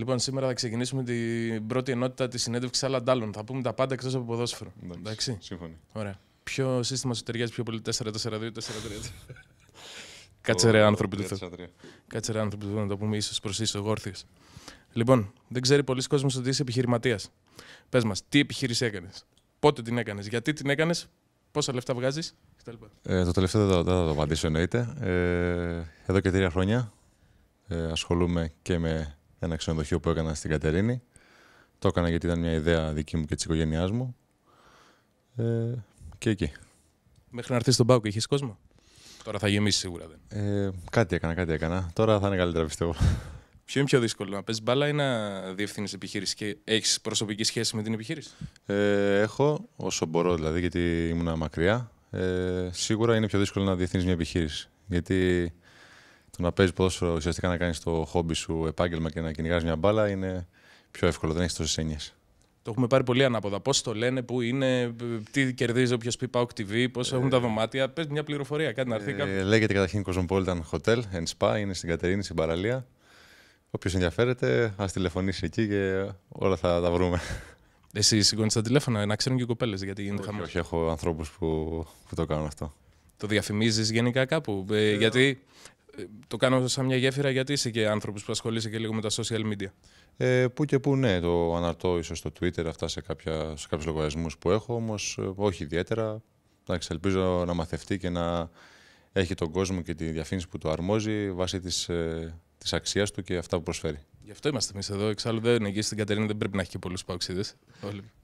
Λοιπόν, σήμερα θα ξεκινήσουμε την πρώτη ενότητα της συνέντευξης άλλων τάλων Θα πούμε τα πάντα εκτός από ποδόσφαιρο. Εντάξει. Σύμφωνοι. Ωραία. Ποιο σύστημα σου ταιριάζει πιο πολύ, 4-4-2-4-3. Κάτσε ρε άνθρωποι του Θεού. Κάτσε ρε άνθρωποι του Θεού να το πούμε ίσως προς ίσως γόρθιο. Λοιπόν, δεν ξέρει πολλοί κόσμος ότι είσαι επιχειρηματίας. Πες μας, τι επιχείρηση έκανες, πότε την έκανες, γιατί την έκανες, πόσα λεφτά βγάζεις κτλ. Ε, το τελευταίο δεν θα το, απαντήσω εννοείται. Ε, εδώ και τρία χρόνια ε, ασχολούμαι και με ένα ξενοδοχείο που έκανα στην Κατερίνη. Το έκανα γιατί ήταν μια ιδέα δική μου και της οικογένειάς μου. Ε, και εκεί. Μέχρι να έρθεις στον Πάουκ, είχες κόσμο. Τώρα θα γεμίσεις σίγουρα, δεν. Ε, κάτι έκανα, κάτι έκανα. Τώρα θα είναι καλύτερα, πιστεύω. Ποιο είναι πιο δύσκολο, να παίζει μπάλα ή να διευθύνεις επιχείρηση και έχεις προσωπική σχέση με την επιχείρηση. Ε, έχω, όσο μπορώ δηλαδή, γιατί ήμουν μακριά. Ε, σίγουρα είναι πιο δύσκολο να διευθύνεις μια επιχείρηση. Γιατί το να παίζεις ποδόσφαιρο, ουσιαστικά να κάνεις το χόμπι σου επάγγελμα και να κυνηγάς μια μπάλα είναι πιο εύκολο. Δεν έχεις τόσες έννοιες. Το έχουμε πάρει πολύ ανάποδα. Πώς το λένε, πού είναι, τι κερδίζει όποιος πει Pauk TV, πώς έχουν τα δωμάτια. Πες μια πληροφορία, κάτι να έρθει. Ε, λέγεται καταρχήν Cosmopolitan Hotel and Spa, είναι στην Κατερίνη, στην παραλία. Όποιος ενδιαφέρεται, ας τηλεφωνήσει εκεί και όλα θα τα βρούμε. Εσύ σηκώνεις τα τηλέφωνα, να ξέρουν και οι κοπέλες γιατί γίνεται χαμός. Όχι, έχω ανθρώπους που, που το κάνουν αυτό. Το διαφημίζεις γενικά κάπου. Ε, ε, γιατί το κάνω σαν μια γέφυρα γιατί είσαι και άνθρωπος που ασχολείσαι και λίγο με τα social media. Ε, που και που ναι, το αναρτώ ίσως στο Twitter, αυτά σε, κάποια, σε κάποιους λογαριασμούς που έχω, όμως ε, όχι ιδιαίτερα. Εντάξει, ελπίζω να μαθευτεί και να έχει τον κόσμο και τη διαφήμιση που το αρμόζει βάσει της ε, του και αυτά που προσφέρει. Γι' αυτό είμαστε εμείς εδώ. Εξάλλου δεν είναι εκεί στην Κατερίνα, δεν πρέπει να έχει και πολλούς παοξίδες.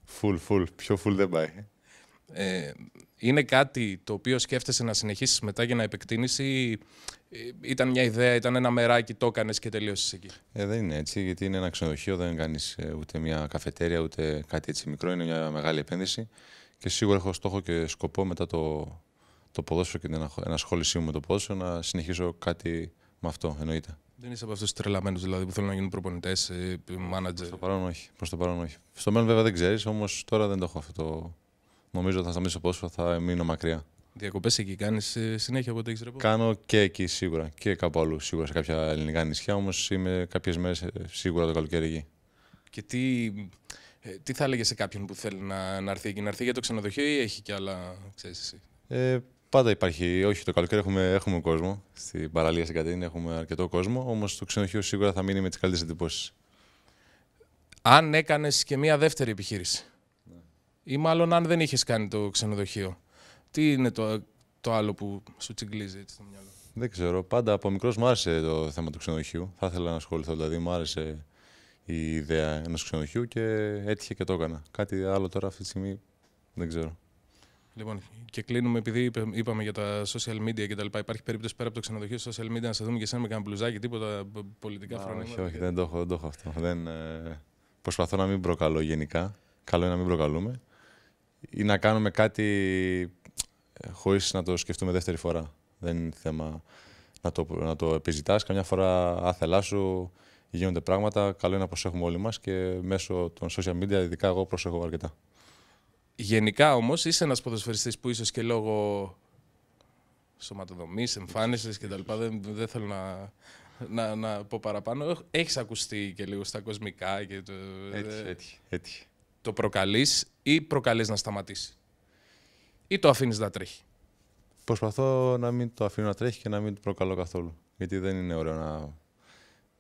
Φουλ, φουλ. Πιο φουλ δεν πάει ε, είναι κάτι το οποίο σκέφτεσαι να συνεχίσεις μετά για να επεκτείνεις ή ε, ήταν μια ιδέα, ήταν ένα μεράκι, το έκανες και τελείωσες εκεί. Ε, δεν είναι έτσι, γιατί είναι ένα ξενοδοχείο, δεν κάνεις ε, ούτε μια καφετέρια ούτε κάτι έτσι μικρό. Είναι μια μεγάλη επένδυση και σίγουρα έχω στόχο και σκοπό μετά το, το ποδόσφαιρο και την ενασχόλησή μου με το ποδόσφαιρο να συνεχίσω κάτι με αυτό, εννοείται. Δεν είσαι από αυτούς τους τρελαμένους δηλαδή που θέλουν να γίνουν προπονητές, manager. Ε, Προς το όχι. το παρόν όχι. Στο μέλλον βέβαια δεν ξέρεις, όμως τώρα δεν το έχω αυτό το, Νομίζω θα σταματήσω πόσο, θα μείνω μακριά. Διακοπές εκεί κάνεις ε, συνέχεια από έχεις ρεπό. Κάνω και εκεί σίγουρα και κάπου αλλού σίγουρα σε κάποια ελληνικά νησιά. Όμως είμαι κάποιες μέρες ε, σίγουρα το καλοκαίρι εκεί. Και τι, ε, τι θα έλεγες σε κάποιον που θέλει να, να έρθει εκεί, να έρθει για το ξενοδοχείο ή έχει κι άλλα, ξέρεις εσύ. Ε, πάντα υπάρχει, όχι το καλοκαίρι έχουμε, έχουμε κόσμο. Στην παραλία στην Κατίνη έχουμε αρκετό κόσμο. Όμως το ξενοδοχείο σίγουρα θα μείνει με τις καλύτερες εντυπώσεις. Αν έκανες και μία δεύτερη επιχείρηση, ή μάλλον αν δεν είχες κάνει το ξενοδοχείο. Τι είναι το, το άλλο που σου τσιγκλίζει έτσι στο μυαλό. Δεν ξέρω. Πάντα από μικρός μου άρεσε το θέμα του ξενοδοχείου. Θα ήθελα να ασχοληθώ. Δηλαδή, μου άρεσε η ιδέα ενός ξενοδοχείου και έτυχε και το έκανα. Κάτι άλλο τώρα αυτή τη στιγμή δεν ξέρω. Λοιπόν, και κλείνουμε επειδή είπαμε για τα social media κτλ. Υπάρχει περίπτωση πέρα από το ξενοδοχείο social media να σε δούμε και εσένα με κανένα μπλουζάκι, τίποτα πολιτικά φρονήματα. Όχι, όχι, δεν, το δεν το αυτό. Δεν, ε, προσπαθώ να μην προκαλώ γενικά. Καλό είναι να μην προκαλούμε ή να κάνουμε κάτι ε, χωρίς να το σκεφτούμε δεύτερη φορά. Δεν είναι θέμα να το, να το επιζητάς. Καμιά φορά άθελά σου γίνονται πράγματα. Καλό είναι να προσέχουμε όλοι μας και μέσω των social media, ειδικά εγώ προσέχω αρκετά. Γενικά όμως είσαι ένας ποδοσφαιριστής που ίσως και λόγω σωματοδομής, εμφάνισης κτλ. Δεν, δεν θέλω να, να, να πω παραπάνω. Έχεις ακουστεί και λίγο στα κοσμικά. Και το... Έτσι, έτσι. έτσι το προκαλείς ή προκαλείς να σταματήσει. Ή το αφήνεις να τρέχει. Προσπαθώ να μην το αφήνω να τρέχει και να μην το προκαλώ καθόλου. Γιατί δεν είναι ωραίο να,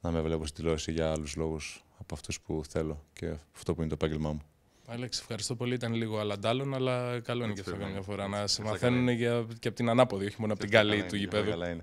να με βλέπω στη τηλεόραση για άλλους λόγους από αυτούς που θέλω και αυτό που είναι το επάγγελμά μου. Άλεξ, ευχαριστώ πολύ. Ήταν λίγο αλαντάλλον, αλλά καλό είναι και αυτό καμιά φορά να σε μαθαίνουν και από την ανάποδη, όχι μόνο από την καλή του γηπέδου.